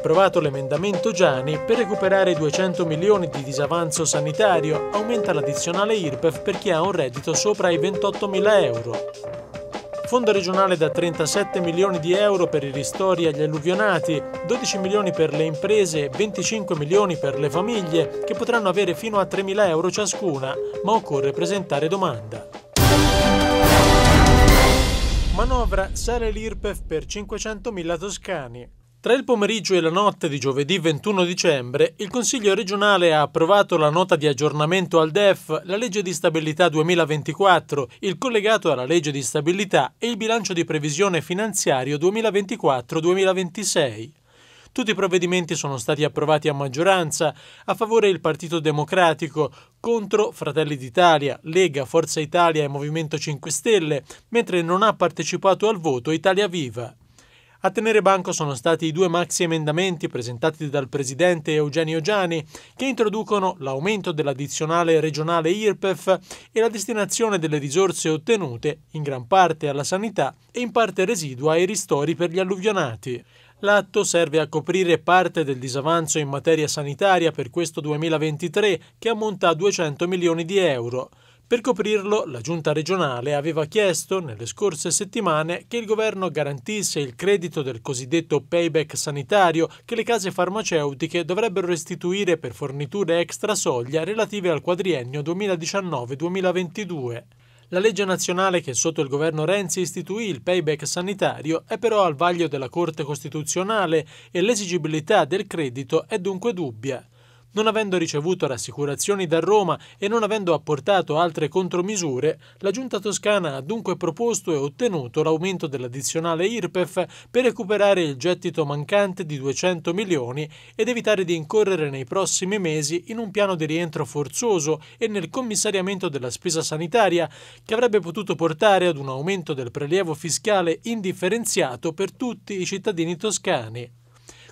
approvato l'emendamento Gianni per recuperare i 200 milioni di disavanzo sanitario, aumenta l'addizionale IRPEF per chi ha un reddito sopra i 28 mila euro. Fondo regionale da 37 milioni di euro per i ristori agli alluvionati, 12 milioni per le imprese 25 milioni per le famiglie che potranno avere fino a 3 mila euro ciascuna, ma occorre presentare domanda. Manovra sale l'IRPEF per 500 mila toscani. Tra il pomeriggio e la notte di giovedì 21 dicembre, il Consiglio regionale ha approvato la nota di aggiornamento al DEF, la legge di stabilità 2024, il collegato alla legge di stabilità e il bilancio di previsione finanziario 2024-2026. Tutti i provvedimenti sono stati approvati a maggioranza, a favore il Partito Democratico, contro Fratelli d'Italia, Lega, Forza Italia e Movimento 5 Stelle, mentre non ha partecipato al voto Italia Viva. A tenere banco sono stati i due maxi emendamenti presentati dal presidente Eugenio Giani che introducono l'aumento dell'addizionale regionale IRPEF e la destinazione delle risorse ottenute in gran parte alla sanità e in parte residua ai ristori per gli alluvionati. L'atto serve a coprire parte del disavanzo in materia sanitaria per questo 2023 che ammonta a 200 milioni di euro. Per coprirlo, la giunta regionale aveva chiesto nelle scorse settimane che il governo garantisse il credito del cosiddetto payback sanitario che le case farmaceutiche dovrebbero restituire per forniture extra soglia relative al quadriennio 2019-2022. La legge nazionale che sotto il governo Renzi istituì il payback sanitario è però al vaglio della Corte Costituzionale e l'esigibilità del credito è dunque dubbia. Non avendo ricevuto rassicurazioni da Roma e non avendo apportato altre contromisure, la Giunta toscana ha dunque proposto e ottenuto l'aumento dell'addizionale IRPEF per recuperare il gettito mancante di 200 milioni ed evitare di incorrere nei prossimi mesi in un piano di rientro forzoso e nel commissariamento della spesa sanitaria, che avrebbe potuto portare ad un aumento del prelievo fiscale indifferenziato per tutti i cittadini toscani.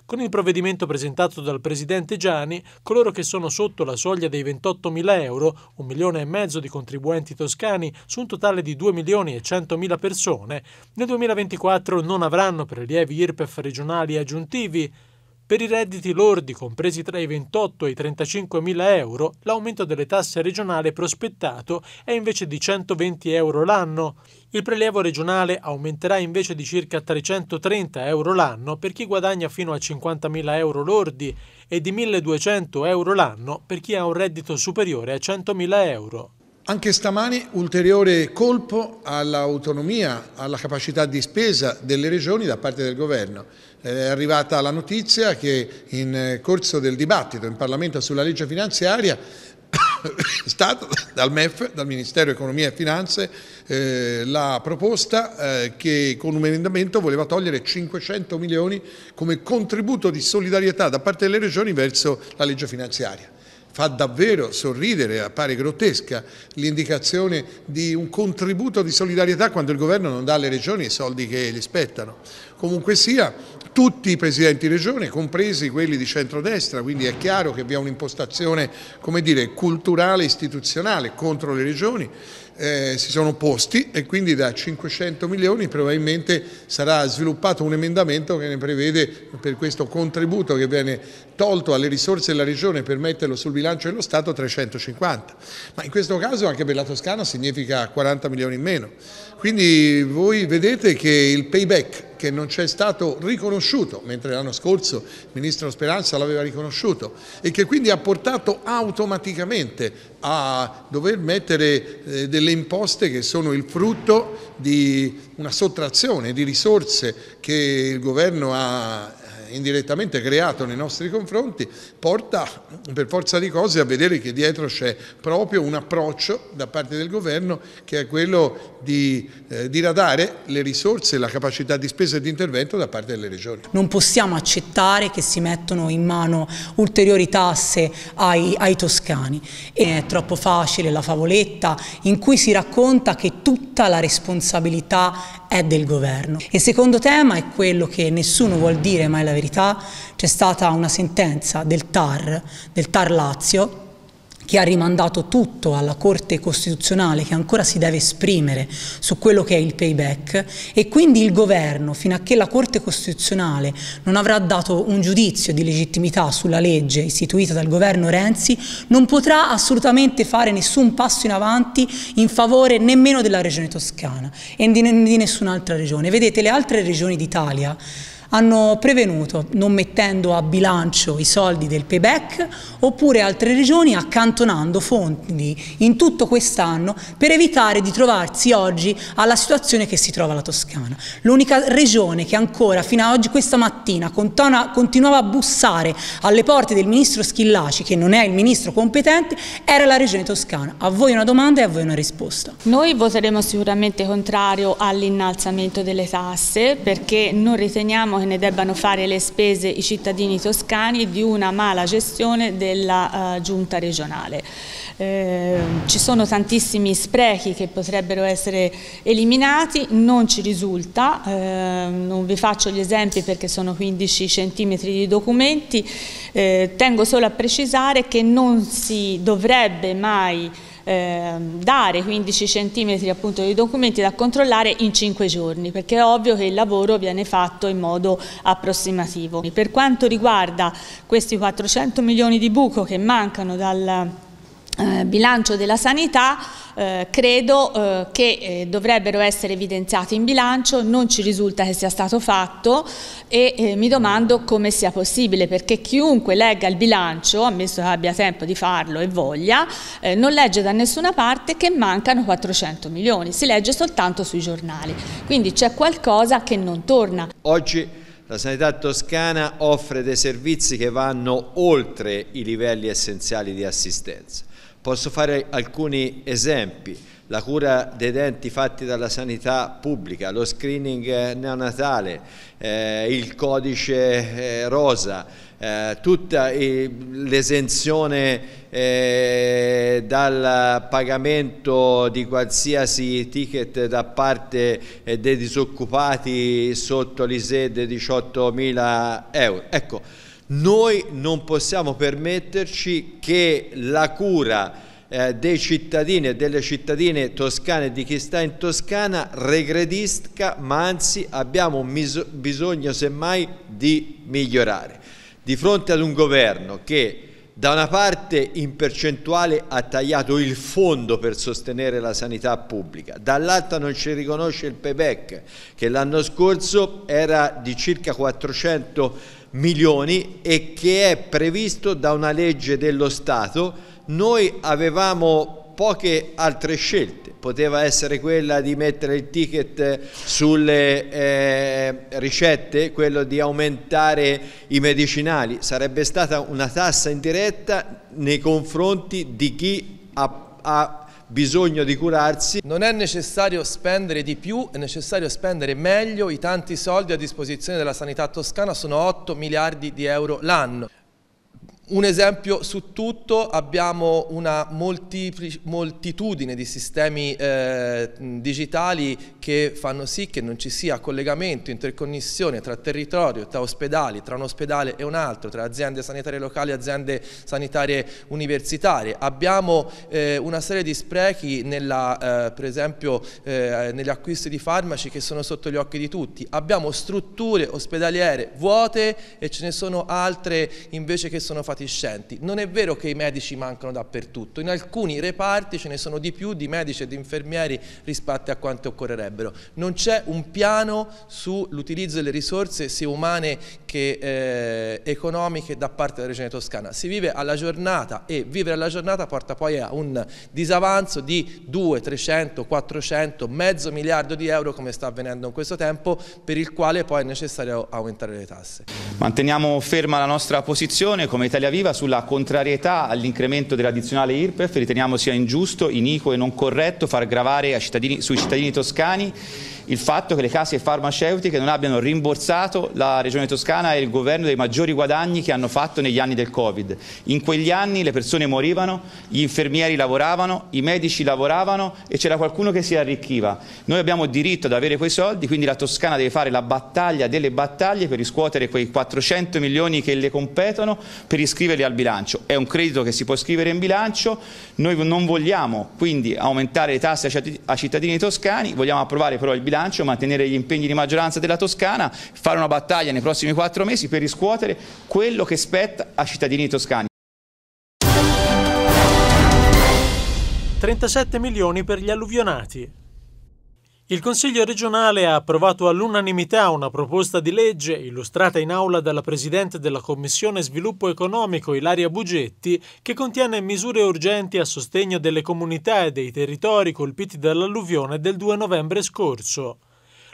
Con il provvedimento presentato dal presidente Gianni, coloro che sono sotto la soglia dei 28.000 euro, un milione e mezzo di contribuenti toscani su un totale di 2 milioni e 100 mila persone, nel 2024 non avranno prelievi IRPEF regionali aggiuntivi per i redditi lordi compresi tra i 28 e i 35 mila euro, l'aumento delle tasse regionale prospettato è invece di 120 euro l'anno. Il prelievo regionale aumenterà invece di circa 330 euro l'anno per chi guadagna fino a 50 mila euro lordi e di 1200 euro l'anno per chi ha un reddito superiore a 100 mila euro. Anche stamani ulteriore colpo all'autonomia, alla capacità di spesa delle regioni da parte del governo. Eh, è arrivata la notizia che in corso del dibattito in Parlamento sulla legge finanziaria è stata dal MEF, dal Ministero Economia e Finanze, eh, la proposta eh, che con un emendamento voleva togliere 500 milioni come contributo di solidarietà da parte delle regioni verso la legge finanziaria fa davvero sorridere, appare grottesca l'indicazione di un contributo di solidarietà quando il governo non dà alle regioni i soldi che le spettano. Comunque sia, tutti i presidenti regione, compresi quelli di centrodestra, quindi è chiaro che vi è un'impostazione culturale, istituzionale contro le regioni, eh, si sono posti e quindi da 500 milioni probabilmente sarà sviluppato un emendamento che ne prevede per questo contributo che viene tolto alle risorse della Regione per metterlo sul bilancio dello Stato 350. Ma in questo caso anche per la Toscana significa 40 milioni in meno. Quindi voi vedete che il payback che non c'è stato riconosciuto, mentre l'anno scorso il Ministro Speranza l'aveva riconosciuto e che quindi ha portato automaticamente a dover mettere eh, delle delle imposte che sono il frutto di una sottrazione di risorse che il governo ha eh, indirettamente creato nei nostri confronti, porta per forza di cose a vedere che dietro c'è proprio un approccio da parte del governo che è quello di eh, diradare le risorse, e la capacità di spesa e di intervento da parte delle regioni. Non possiamo accettare che si mettano in mano ulteriori tasse ai, ai toscani. È troppo facile la favoletta in cui si racconta che tutta la responsabilità è del governo. Il secondo tema è quello che nessuno vuol dire ma è la verità, c'è stata una sentenza del TAR, del TAR Lazio, che ha rimandato tutto alla Corte Costituzionale che ancora si deve esprimere su quello che è il payback e quindi il governo fino a che la Corte Costituzionale non avrà dato un giudizio di legittimità sulla legge istituita dal governo Renzi non potrà assolutamente fare nessun passo in avanti in favore nemmeno della regione toscana e di, nessun'altra regione. Vedete le altre regioni d'Italia hanno prevenuto non mettendo a bilancio i soldi del payback oppure altre regioni accantonando fondi in tutto quest'anno per evitare di trovarsi oggi alla situazione che si trova la Toscana. L'unica regione che ancora fino a oggi questa mattina continuava a bussare alle porte del ministro Schillaci, che non è il ministro competente, era la regione toscana. A voi una domanda e a voi una risposta. Noi voteremo sicuramente contrario all'innalzamento delle tasse perché non riteniamo che ne debbano fare le spese i cittadini toscani di una mala gestione della uh, giunta regionale. Eh, ci sono tantissimi sprechi che potrebbero essere eliminati, non ci risulta, eh, non vi faccio gli esempi perché sono 15 centimetri di documenti, eh, tengo solo a precisare che non si dovrebbe mai Ehm, dare 15 centimetri appunto di documenti da controllare in 5 giorni, perché è ovvio che il lavoro viene fatto in modo approssimativo. Per quanto riguarda questi 400 milioni di buco che mancano dal eh, bilancio della sanità eh, credo eh, che eh, dovrebbero essere evidenziati in bilancio, non ci risulta che sia stato fatto e eh, mi domando come sia possibile perché chiunque legga il bilancio, ammesso che abbia tempo di farlo e voglia, non legge da nessuna parte che mancano 400 milioni, si legge soltanto sui giornali, quindi c'è qualcosa che non torna. Oggi la sanità toscana offre dei servizi che vanno oltre i livelli essenziali di assistenza. Posso fare alcuni esempi, la cura dei denti fatti dalla sanità pubblica, lo screening eh, neonatale, eh, il codice eh, rosa, eh, tutta eh, l'esenzione eh, dal pagamento di qualsiasi ticket da parte eh, dei disoccupati sotto l'ISE dei 18.000 euro. Ecco, noi non possiamo permetterci che la cura eh, dei cittadini e delle cittadine toscane e di chi sta in Toscana regredisca, ma anzi abbiamo bisogno semmai di migliorare. Di fronte ad un governo che da una parte in percentuale ha tagliato il fondo per sostenere la sanità pubblica, dall'altra non ci riconosce il payback che l'anno scorso era di circa 400 milioni milioni e che è previsto da una legge dello Stato, noi avevamo poche altre scelte, poteva essere quella di mettere il ticket sulle eh, ricette, quello di aumentare i medicinali, sarebbe stata una tassa indiretta nei confronti di chi ha, ha bisogno di curarsi. Non è necessario spendere di più, è necessario spendere meglio i tanti soldi a disposizione della sanità toscana, sono 8 miliardi di euro l'anno. Un esempio su tutto, abbiamo una moltitudine di sistemi eh, digitali che fanno sì che non ci sia collegamento, interconnessione tra territorio, tra ospedali, tra un ospedale e un altro, tra aziende sanitarie locali e aziende sanitarie universitarie. Abbiamo eh, una serie di sprechi nella, eh, per esempio eh, negli acquisti di farmaci che sono sotto gli occhi di tutti. Abbiamo strutture ospedaliere vuote e ce ne sono altre invece che sono fatte fatiscenti. Non è vero che i medici mancano dappertutto, in alcuni reparti ce ne sono di più di medici e di infermieri rispetto a quanti occorrerebbero. Non c'è un piano sull'utilizzo delle risorse sia umane che eh, economiche da parte della regione toscana. Si vive alla giornata e vivere alla giornata porta poi a un disavanzo di 2, 300, 400, mezzo miliardo di euro come sta avvenendo in questo tempo per il quale poi è necessario aumentare le tasse. Manteniamo ferma la nostra posizione come Italia Viva sulla contrarietà all'incremento dell'addizionale IRPEF, riteniamo sia ingiusto, iniquo e non corretto far gravare cittadini, sui cittadini toscani il fatto che le case farmaceutiche non abbiano rimborsato la Regione Toscana e il governo dei maggiori guadagni che hanno fatto negli anni del Covid. In quegli anni le persone morivano, gli infermieri lavoravano, i medici lavoravano e c'era qualcuno che si arricchiva. Noi abbiamo diritto ad avere quei soldi, quindi la Toscana deve fare la battaglia delle battaglie per riscuotere quei 400 milioni che le competono per iscriverli al bilancio. È un credito che si può scrivere in bilancio, noi non vogliamo quindi aumentare le tasse ai cittadini toscani, vogliamo approvare però il bilancio bilancio, mantenere gli impegni di maggioranza della Toscana, fare una battaglia nei prossimi quattro mesi per riscuotere quello che spetta ai cittadini toscani. 37 milioni per gli alluvionati. Il Consiglio regionale ha approvato all'unanimità una proposta di legge, illustrata in aula dalla Presidente della Commissione Sviluppo Economico Ilaria Bugetti, che contiene misure urgenti a sostegno delle comunità e dei territori colpiti dall'alluvione del 2 novembre scorso.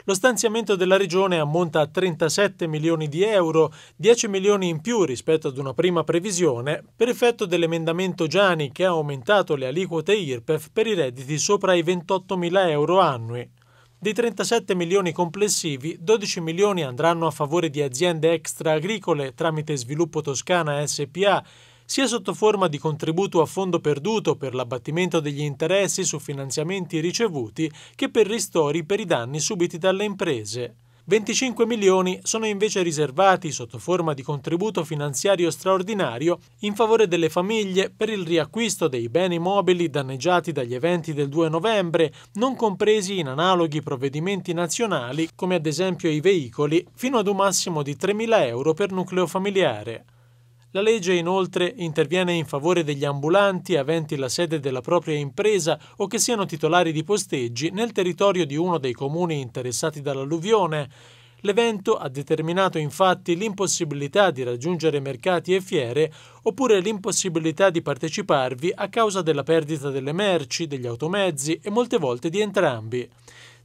Lo stanziamento della Regione ammonta a 37 milioni di euro, 10 milioni in più rispetto ad una prima previsione, per effetto dell'emendamento Giani che ha aumentato le aliquote IRPEF per i redditi sopra i 28 mila euro annui. Dei 37 milioni complessivi, 12 milioni andranno a favore di aziende extra-agricole tramite Sviluppo Toscana SPA, sia sotto forma di contributo a fondo perduto per l'abbattimento degli interessi su finanziamenti ricevuti, che per ristori per i danni subiti dalle imprese. 25 milioni sono invece riservati sotto forma di contributo finanziario straordinario in favore delle famiglie per il riacquisto dei beni mobili danneggiati dagli eventi del 2 novembre, non compresi in analoghi provvedimenti nazionali come ad esempio i veicoli, fino ad un massimo di 3.000 euro per nucleo familiare. La legge inoltre interviene in favore degli ambulanti aventi la sede della propria impresa o che siano titolari di posteggi nel territorio di uno dei comuni interessati dall'alluvione. L'evento ha determinato infatti l'impossibilità di raggiungere mercati e fiere oppure l'impossibilità di parteciparvi a causa della perdita delle merci, degli automezzi e molte volte di entrambi.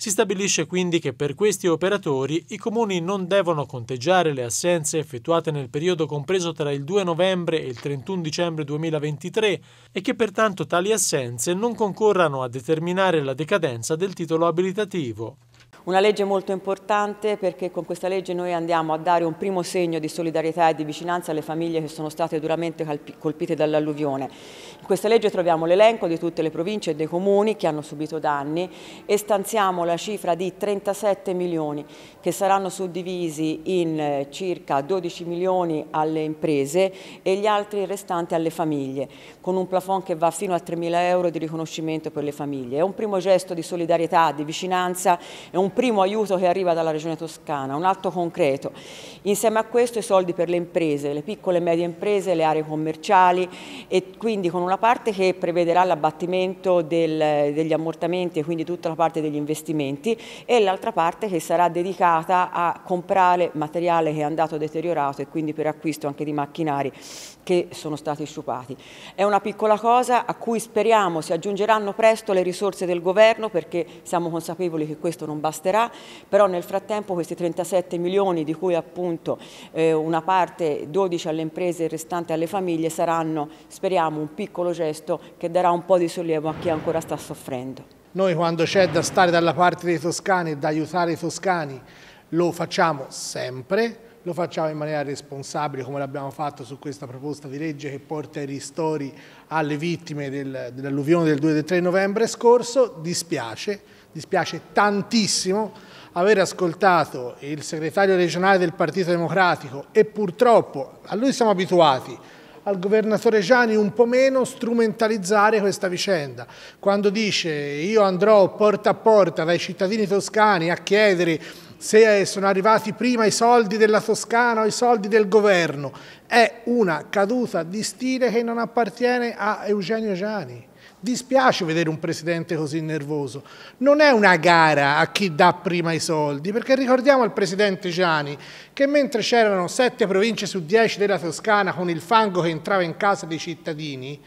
Si stabilisce quindi che per questi operatori i comuni non devono conteggiare le assenze effettuate nel periodo compreso tra il 2 novembre e il 31 dicembre 2023 e che pertanto tali assenze non concorrano a determinare la decadenza del titolo abilitativo. Una legge molto importante perché con questa legge noi andiamo a dare un primo segno di solidarietà e di vicinanza alle famiglie che sono state duramente colpite dall'alluvione. In questa legge troviamo l'elenco di tutte le province e dei comuni che hanno subito danni e stanziamo la cifra di 37 milioni che saranno suddivisi in eh, circa 12 milioni alle imprese e gli altri restanti alle famiglie, con un plafond che va fino a 3 mila euro di riconoscimento per le famiglie. È un primo gesto di solidarietà, di vicinanza, è un primo aiuto che arriva dalla Regione Toscana, un atto concreto. Insieme a questo i soldi per le imprese, le piccole e medie imprese, le aree commerciali e quindi con una parte che prevederà l'abbattimento degli ammortamenti e quindi tutta la parte degli investimenti e l'altra parte che sarà dedicata a comprare materiale che è andato deteriorato e quindi per acquisto anche di macchinari che sono stati sciupati. È una piccola cosa a cui speriamo si aggiungeranno presto le risorse del governo perché siamo consapevoli che questo non basta estera, però nel frattempo questi 37 milioni di cui appunto eh, una parte 12 alle imprese e il restante alle famiglie saranno, speriamo, un piccolo gesto che darà un po' di sollievo a chi ancora sta soffrendo. Noi quando c'è da stare dalla parte dei toscani e da aiutare i toscani lo facciamo sempre, lo facciamo in maniera responsabile come l'abbiamo fatto su questa proposta di legge che porta i ristori alle vittime del, dell'alluvione del 2 e del 3 novembre scorso, dispiace dispiace tantissimo aver ascoltato il segretario regionale del Partito Democratico e purtroppo, a lui siamo abituati, al governatore Gianni un po' meno strumentalizzare questa vicenda. Quando dice io andrò porta a porta dai cittadini toscani a chiedere se eh, sono arrivati prima i soldi della Toscana o i soldi del governo, è una caduta di stile che non appartiene a Eugenio Gianni. Dispiace vedere un presidente così nervoso. Non è una gara a chi dà prima i soldi, perché ricordiamo il presidente Gianni che mentre c'erano sette province su dieci della Toscana con il fango che entrava in casa dei cittadini,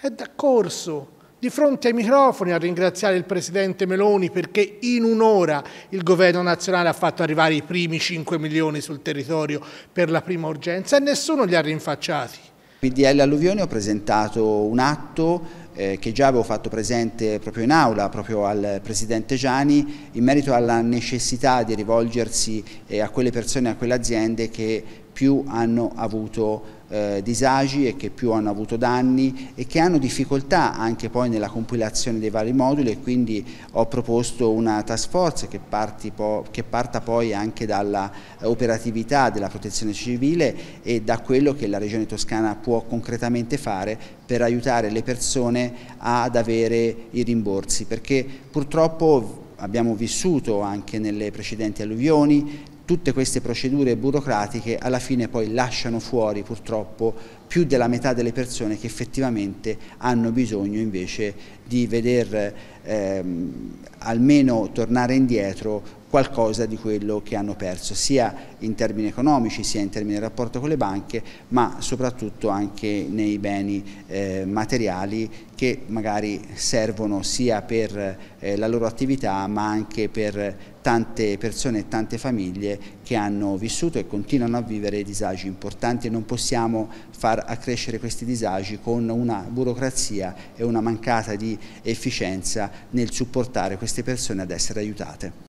è d'accorso di fronte ai microfoni a ringraziare il presidente Meloni perché in un'ora il governo nazionale ha fatto arrivare i primi 5 milioni sul territorio per la prima urgenza e nessuno li ha rinfacciati. PDL Alluvioni ho presentato un atto eh, che già avevo fatto presente proprio in aula, proprio al Presidente Gianni, in merito alla necessità di rivolgersi eh, a quelle persone, a quelle aziende che più hanno avuto eh, disagi e che più hanno avuto danni e che hanno difficoltà anche poi nella compilazione dei vari moduli e quindi ho proposto una task force che, po che parta poi anche dalla eh, operatività della protezione civile e da quello che la Regione Toscana può concretamente fare per aiutare le persone ad avere i rimborsi perché purtroppo abbiamo vissuto anche nelle precedenti alluvioni tutte queste procedure burocratiche alla fine poi lasciano fuori purtroppo più della metà delle persone che effettivamente hanno bisogno invece di veder ehm, almeno tornare indietro qualcosa di quello che hanno perso, sia in termini economici, sia in termini di rapporto con le banche, ma soprattutto anche nei beni eh, materiali che magari servono sia per eh, la loro attività, ma anche per tante persone e tante famiglie che hanno vissuto e continuano a vivere disagi importanti e non possiamo far accrescere questi disagi con una burocrazia e una mancata di efficienza nel supportare queste persone ad essere aiutate.